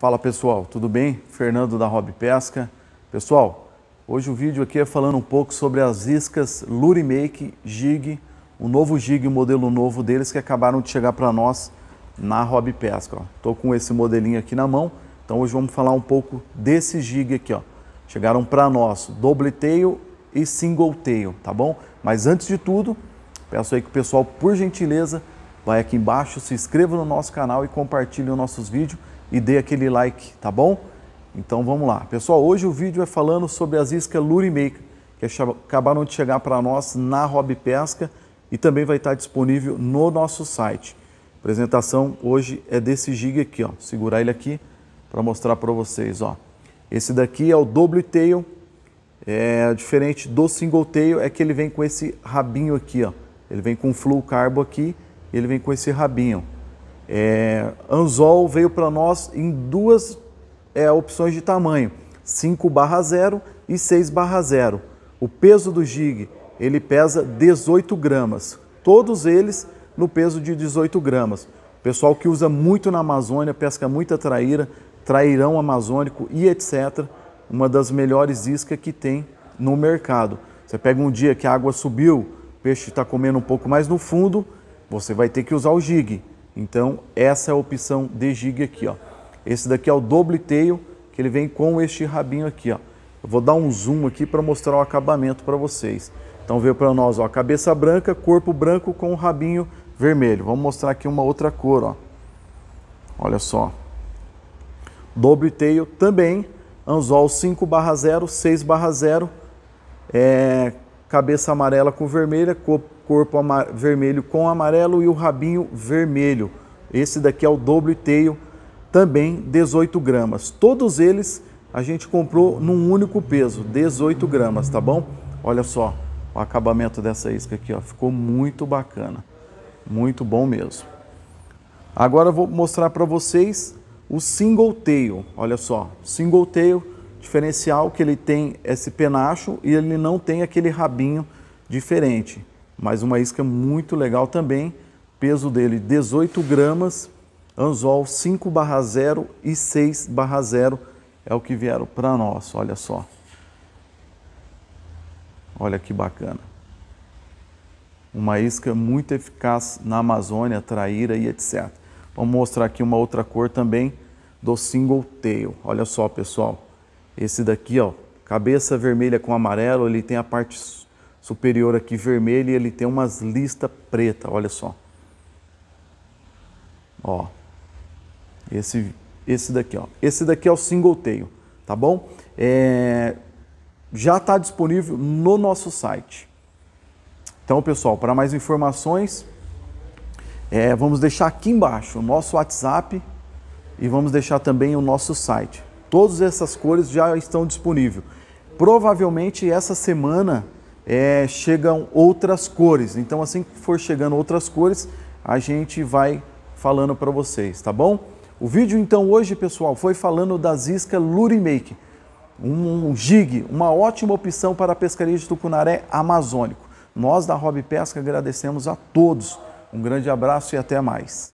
Fala pessoal, tudo bem? Fernando da Hobby Pesca. Pessoal, hoje o vídeo aqui é falando um pouco sobre as iscas Lurimake Jig, o novo jig, o modelo novo deles que acabaram de chegar para nós na Hobby Pesca. Estou com esse modelinho aqui na mão, então hoje vamos falar um pouco desse jig aqui. Ó. Chegaram para nós doble tail e single tail, tá bom? Mas antes de tudo, peço aí que o pessoal, por gentileza, vai aqui embaixo, se inscreva no nosso canal e compartilhe os nossos vídeos e dê aquele like, tá bom? Então vamos lá. Pessoal, hoje o vídeo é falando sobre as iscas Lurimaker, que acabaram de chegar para nós na Hobby Pesca e também vai estar disponível no nosso site. A apresentação hoje é desse gig aqui, ó. Segurar ele aqui para mostrar para vocês, ó. Esse daqui é o double tail, é diferente do single tail, é que ele vem com esse rabinho aqui, ó. Ele vem com Flow carbo aqui, ele vem com esse rabinho. É, Anzol veio para nós em duas é, opções de tamanho, 5 barra 0 e 6 barra 0. O peso do jig, ele pesa 18 gramas, todos eles no peso de 18 gramas. Pessoal que usa muito na Amazônia, pesca muita traíra, trairão amazônico e etc. Uma das melhores iscas que tem no mercado. Você pega um dia que a água subiu, o peixe está comendo um pouco mais no fundo, você vai ter que usar o jig. Então, essa é a opção de giga aqui, ó. Esse daqui é o doble tail, que ele vem com este rabinho aqui, ó. Eu vou dar um zoom aqui para mostrar o acabamento para vocês. Então, veio para nós, ó, cabeça branca, corpo branco com o rabinho vermelho. Vamos mostrar aqui uma outra cor, ó. Olha só. Doble tail também, anzol 5 barra 0, 6 barra 0, é, cabeça amarela com vermelha, corpo vermelho com amarelo e o rabinho vermelho. Esse daqui é o dobro teio, também 18 gramas. Todos eles a gente comprou num único peso, 18 gramas, tá bom? Olha só o acabamento dessa isca aqui, ó, ficou muito bacana, muito bom mesmo. Agora eu vou mostrar para vocês o single tail, olha só, single tail diferencial que ele tem esse penacho e ele não tem aquele rabinho diferente. Mas uma isca muito legal também, peso dele 18 gramas, anzol 5 0 e 6 0 é o que vieram para nós, olha só. Olha que bacana. Uma isca muito eficaz na Amazônia, traíra e etc. Vamos mostrar aqui uma outra cor também do single tail. Olha só, pessoal. Esse daqui, ó, cabeça vermelha com amarelo, ele tem a parte superior aqui vermelha e ele tem umas listas preta, olha só. Ó. Esse esse daqui, ó. Esse daqui é o single tail, tá bom? É, já está disponível no nosso site. Então, pessoal, para mais informações, é, vamos deixar aqui embaixo o nosso WhatsApp e vamos deixar também o nosso site. Todas essas cores já estão disponíveis. Provavelmente essa semana é, chegam outras cores. Então, assim que for chegando outras cores, a gente vai falando para vocês, tá bom? O vídeo então hoje, pessoal, foi falando da Zisca Lurimake, um, um jig, uma ótima opção para a pescaria de tucunaré amazônico. Nós da Hobby Pesca agradecemos a todos. Um grande abraço e até mais.